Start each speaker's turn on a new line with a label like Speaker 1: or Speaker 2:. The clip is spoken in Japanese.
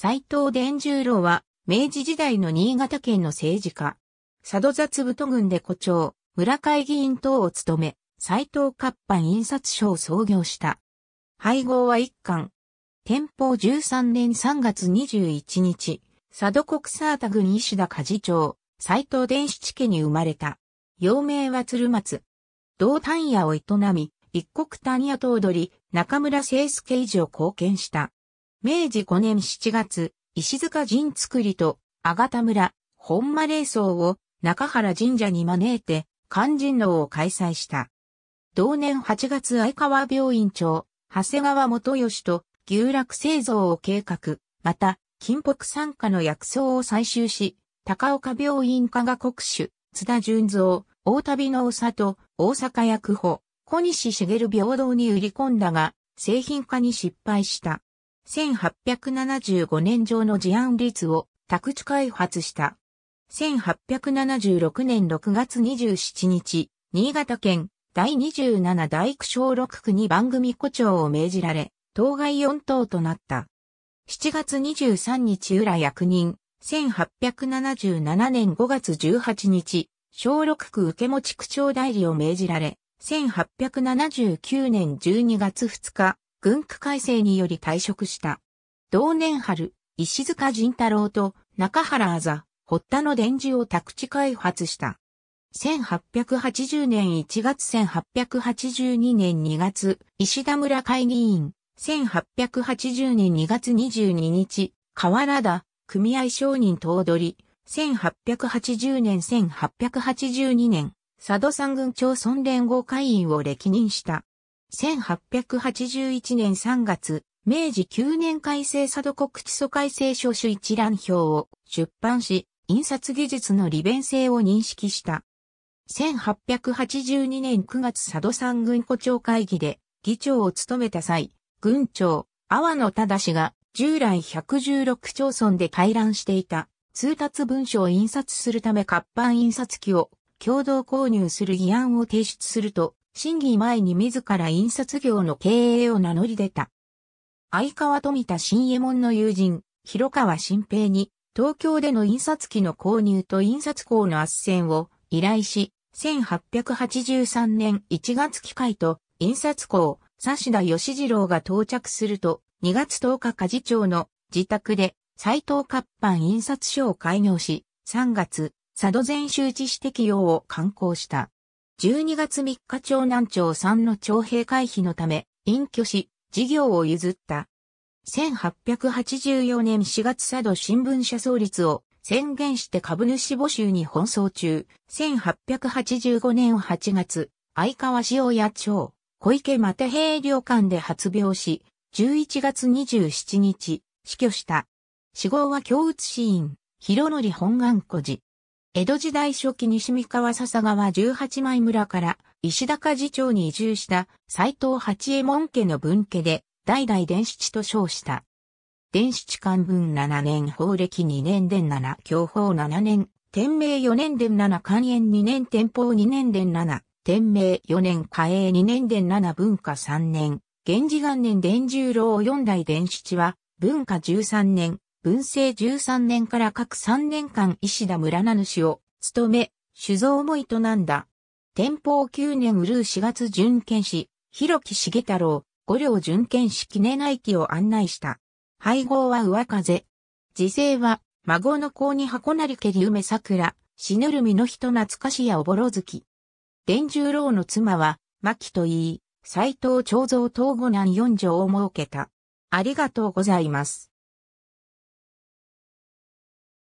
Speaker 1: 斎藤伝十郎は、明治時代の新潟県の政治家。佐渡雑部都軍で古町、村会議員等を務め、斎藤活版印刷所を創業した。配合は一貫。天保13年3月21日、佐渡国サータ郡石田家事長、斎藤伝七家に生まれた。幼名は鶴松。同単屋を営み、一国単屋頭取、中村清介以上貢献した。明治5年7月、石塚陣作りと、あがた村、本間霊荘を中原神社に招いて、肝心能を開催した。同年8月相川病院長、長谷川元義と牛楽製造を計画、また、金北参加の薬草を採集し、高岡病院科学国主、津田純造、大旅の佐と大阪薬保、小西茂平等に売り込んだが、製品化に失敗した。1875年上の事案率を宅地開発した。1876年6月27日、新潟県第27大区小6区に番組誇張を命じられ、当該4等となった。7月23日裏役人、1877年5月18日、小6区受け持区長代理を命じられ、1879年12月2日、軍区改正により退職した。同年春、石塚仁太郎と中原あざ、堀田の伝授を宅地開発した。1880年1月1882年2月、石田村会議員、1880年2月22日、河原田、組合商人頭取、1880年1882年、佐渡三軍町村連合会員を歴任した。1881年3月、明治9年改正佐渡国基礎改正書種一覧表を出版し、印刷技術の利便性を認識した。1882年9月佐渡山軍庫長会議で議長を務めた際、軍長、阿波野忠が従来116町村で回覧していた通達文書を印刷するため活版印刷機を共同購入する議案を提出すると、審議前に自ら印刷業の経営を名乗り出た。相川富田新右衛門の友人、広川新平に、東京での印刷機の購入と印刷工の圧旋を依頼し、1883年1月機械と印刷工、志田義次郎が到着すると、2月10日家事長の自宅で斎藤活版印刷所を開業し、3月、佐渡全周知指摘用を刊行した。12月3日長南町3の徴兵回避のため、隠居し、事業を譲った。1884年4月佐渡新聞社創立を宣言して株主募集に奔走中、1885年8月、相川塩谷町、小池又平旅館で発病し、11月27日、死去した。死亡は京都市ン、広則本願古児。江戸時代初期西三川笹川十八枚村から石高寺町に移住した斎藤八右衛門家の分家で代々伝七と称した。伝七官文七年法暦二年伝七教法七年天明四年伝七官縁二年天保二年伝七天明四年嘉永二年伝七文化三年源氏元年伝十郎四代伝七は文化十三年文政13年から各3年間石田村名主を務め、酒造も営んだ。天保9年うるう4月巡検士、広木重太郎、五両巡検士記念内記を案内した。配合は上風。時勢は、孫の子に箱なりけり梅桜、死ぬるみの人懐かしやおぼろ月。伝十郎の妻は、牧と言い、斎藤長蔵東五男四女を設けた。ありがとうございます。